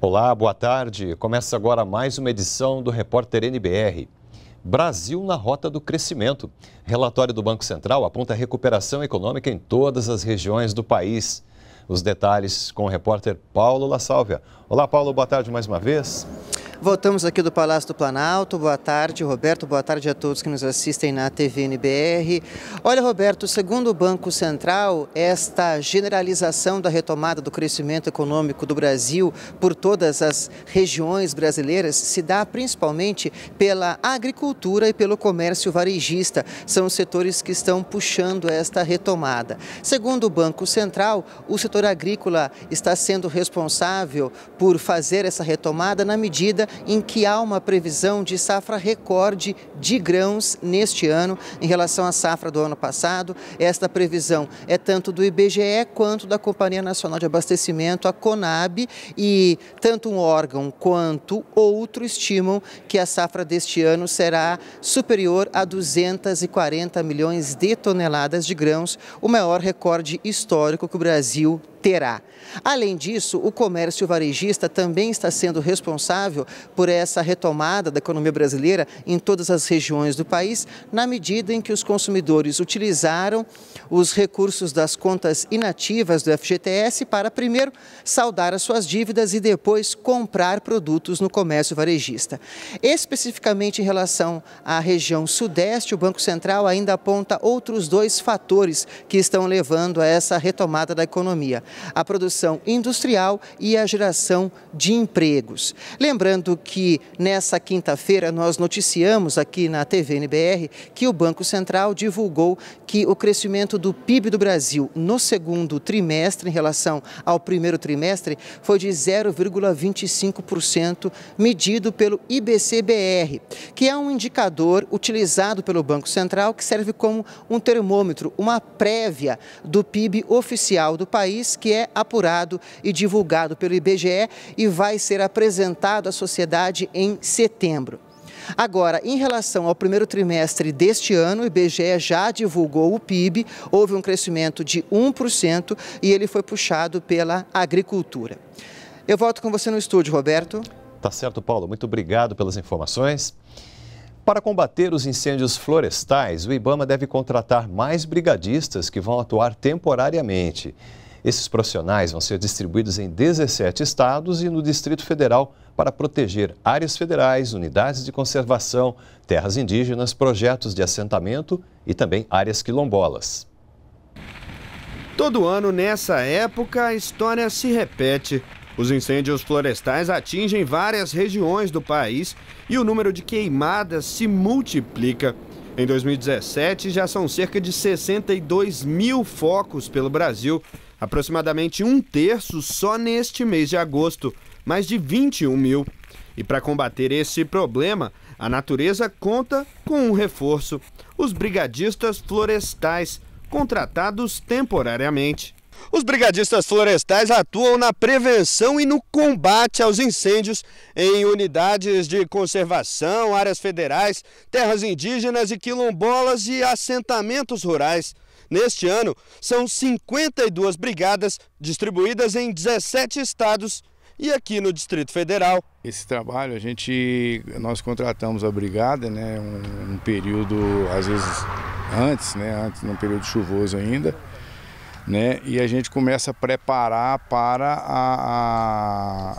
Olá, boa tarde. Começa agora mais uma edição do Repórter NBR. Brasil na rota do crescimento. Relatório do Banco Central aponta recuperação econômica em todas as regiões do país. Os detalhes com o repórter Paulo La Sálvia. Olá, Paulo, boa tarde mais uma vez. Voltamos aqui do Palácio do Planalto. Boa tarde, Roberto. Boa tarde a todos que nos assistem na TV NBR. Olha, Roberto, segundo o Banco Central, esta generalização da retomada do crescimento econômico do Brasil por todas as regiões brasileiras se dá principalmente pela agricultura e pelo comércio varejista. São os setores que estão puxando esta retomada. Segundo o Banco Central, o setor agrícola está sendo responsável por fazer essa retomada na medida em que há uma previsão de safra recorde de grãos neste ano em relação à safra do ano passado. Esta previsão é tanto do IBGE quanto da Companhia Nacional de Abastecimento, a CONAB, e tanto um órgão quanto outro estimam que a safra deste ano será superior a 240 milhões de toneladas de grãos, o maior recorde histórico que o Brasil terá. Além disso, o comércio varejista também está sendo responsável por essa retomada da economia brasileira em todas as regiões do país, na medida em que os consumidores utilizaram os recursos das contas inativas do FGTS para, primeiro, saldar as suas dívidas e depois comprar produtos no comércio varejista. Especificamente em relação à região sudeste, o Banco Central ainda aponta outros dois fatores que estão levando a essa retomada da economia a produção industrial e a geração de empregos. Lembrando que nessa quinta-feira nós noticiamos aqui na TVNBR que o Banco Central divulgou que o crescimento do PIB do Brasil no segundo trimestre em relação ao primeiro trimestre foi de 0,25%, medido pelo IBCBR, que é um indicador utilizado pelo Banco Central que serve como um termômetro, uma prévia do PIB oficial do país que é apurado e divulgado pelo IBGE e vai ser apresentado à sociedade em setembro. Agora, em relação ao primeiro trimestre deste ano, o IBGE já divulgou o PIB, houve um crescimento de 1% e ele foi puxado pela agricultura. Eu volto com você no estúdio, Roberto. Tá certo, Paulo. Muito obrigado pelas informações. Para combater os incêndios florestais, o IBAMA deve contratar mais brigadistas que vão atuar temporariamente. Esses profissionais vão ser distribuídos em 17 estados e no Distrito Federal para proteger áreas federais, unidades de conservação, terras indígenas, projetos de assentamento e também áreas quilombolas. Todo ano, nessa época, a história se repete. Os incêndios florestais atingem várias regiões do país e o número de queimadas se multiplica. Em 2017, já são cerca de 62 mil focos pelo Brasil aproximadamente um terço só neste mês de agosto, mais de 21 mil. E para combater esse problema, a natureza conta com um reforço: os brigadistas florestais, contratados temporariamente. Os brigadistas florestais atuam na prevenção e no combate aos incêndios em unidades de conservação, áreas federais, terras indígenas e quilombolas e assentamentos rurais. Neste ano, são 52 brigadas distribuídas em 17 estados e aqui no Distrito Federal. Esse trabalho a gente nós contratamos a brigada, né, um, um período às vezes antes, né, antes num período chuvoso ainda, né, e a gente começa a preparar para a, a,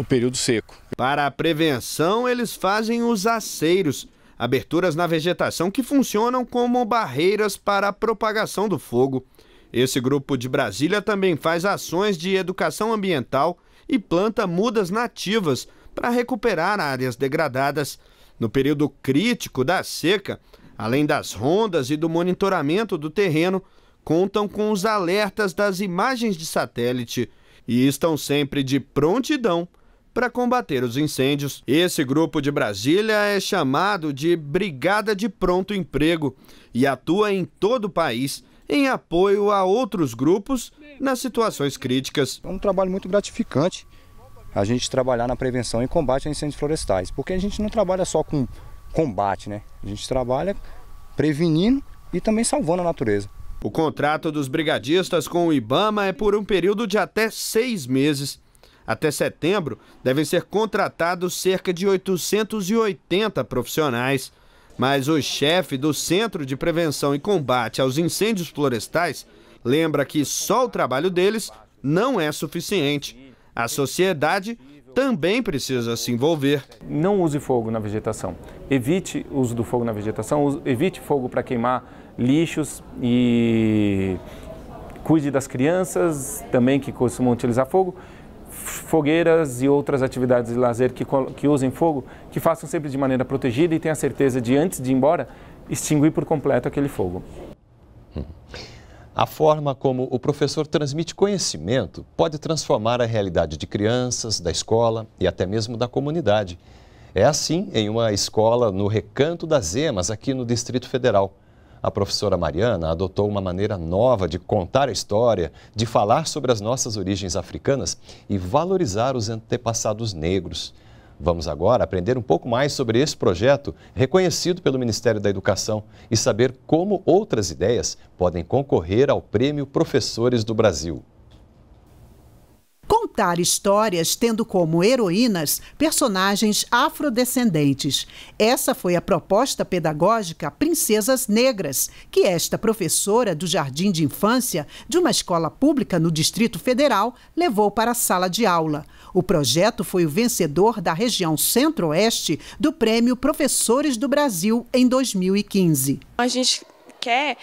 o período seco. Para a prevenção, eles fazem os aceiros aberturas na vegetação que funcionam como barreiras para a propagação do fogo. Esse grupo de Brasília também faz ações de educação ambiental e planta mudas nativas para recuperar áreas degradadas. No período crítico da seca, além das rondas e do monitoramento do terreno, contam com os alertas das imagens de satélite e estão sempre de prontidão para combater os incêndios. Esse grupo de Brasília é chamado de Brigada de Pronto Emprego e atua em todo o país em apoio a outros grupos nas situações críticas. É um trabalho muito gratificante a gente trabalhar na prevenção e combate a incêndios florestais, porque a gente não trabalha só com combate, né? A gente trabalha prevenindo e também salvando a natureza. O contrato dos brigadistas com o Ibama é por um período de até seis meses até setembro, devem ser contratados cerca de 880 profissionais. Mas o chefe do Centro de Prevenção e Combate aos Incêndios Florestais lembra que só o trabalho deles não é suficiente. A sociedade também precisa se envolver. Não use fogo na vegetação. Evite o uso do fogo na vegetação, evite fogo para queimar lixos e cuide das crianças também que costumam utilizar fogo fogueiras e outras atividades de lazer que, que usem fogo, que façam sempre de maneira protegida e tenha certeza de, antes de ir embora, extinguir por completo aquele fogo. A forma como o professor transmite conhecimento pode transformar a realidade de crianças, da escola e até mesmo da comunidade. É assim em uma escola no Recanto das Emas, aqui no Distrito Federal. A professora Mariana adotou uma maneira nova de contar a história, de falar sobre as nossas origens africanas e valorizar os antepassados negros. Vamos agora aprender um pouco mais sobre esse projeto reconhecido pelo Ministério da Educação e saber como outras ideias podem concorrer ao Prêmio Professores do Brasil contar histórias tendo como heroínas personagens afrodescendentes. Essa foi a proposta pedagógica Princesas Negras, que esta professora do jardim de infância de uma escola pública no Distrito Federal levou para a sala de aula. O projeto foi o vencedor da região Centro-Oeste do Prêmio Professores do Brasil em 2015. A gente quer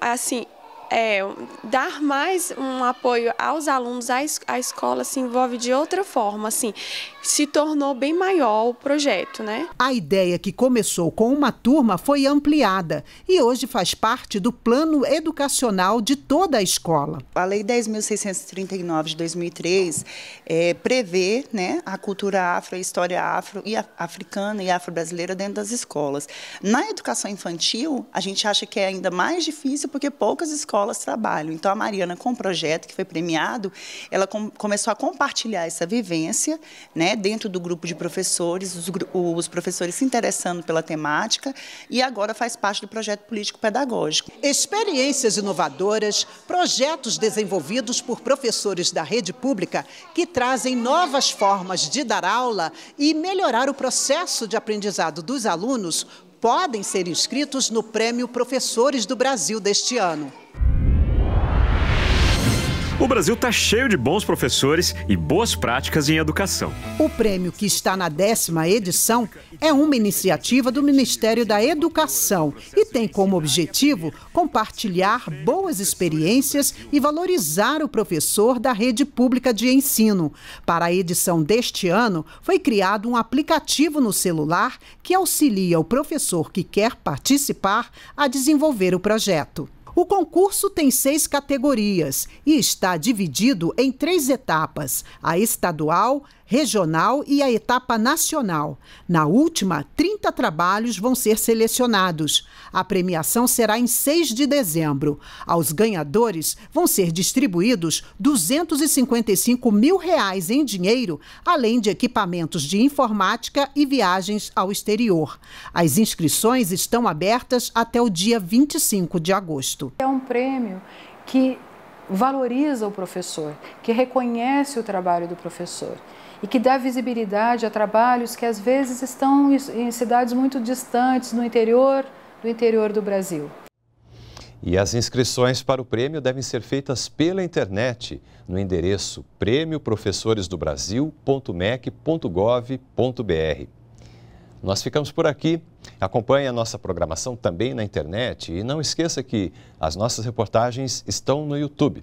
assim é, dar mais um apoio aos alunos, a, es a escola se envolve de outra forma, assim, se tornou bem maior o projeto, né? A ideia que começou com uma turma foi ampliada e hoje faz parte do plano educacional de toda a escola. A Lei 10.639 de 2003 é, prevê né, a cultura afro, a história afro e a, africana e afro-brasileira dentro das escolas. Na educação infantil, a gente acha que é ainda mais difícil porque poucas escolas escolas trabalham. Então, a Mariana, com o projeto que foi premiado, ela com, começou a compartilhar essa vivência né, dentro do grupo de professores, os, os professores se interessando pela temática, e agora faz parte do projeto político-pedagógico. Experiências inovadoras, projetos desenvolvidos por professores da rede pública que trazem novas formas de dar aula e melhorar o processo de aprendizado dos alunos podem ser inscritos no Prêmio Professores do Brasil deste ano. O Brasil está cheio de bons professores e boas práticas em educação. O prêmio, que está na décima edição, é uma iniciativa do Ministério da Educação e tem como objetivo compartilhar boas experiências e valorizar o professor da rede pública de ensino. Para a edição deste ano, foi criado um aplicativo no celular que auxilia o professor que quer participar a desenvolver o projeto. O concurso tem seis categorias e está dividido em três etapas: a estadual, regional e a etapa nacional. Na última, 30 trabalhos vão ser selecionados. A premiação será em 6 de dezembro. Aos ganhadores vão ser distribuídos 255 mil reais em dinheiro, além de equipamentos de informática e viagens ao exterior. As inscrições estão abertas até o dia 25 de agosto. É um prêmio que valoriza o professor, que reconhece o trabalho do professor e que dá visibilidade a trabalhos que às vezes estão em cidades muito distantes, no interior do interior do Brasil. E as inscrições para o prêmio devem ser feitas pela internet no endereço prêmioprofessoresdobrasil.mec.gov.br. Nós ficamos por aqui. Acompanhe a nossa programação também na internet e não esqueça que as nossas reportagens estão no YouTube.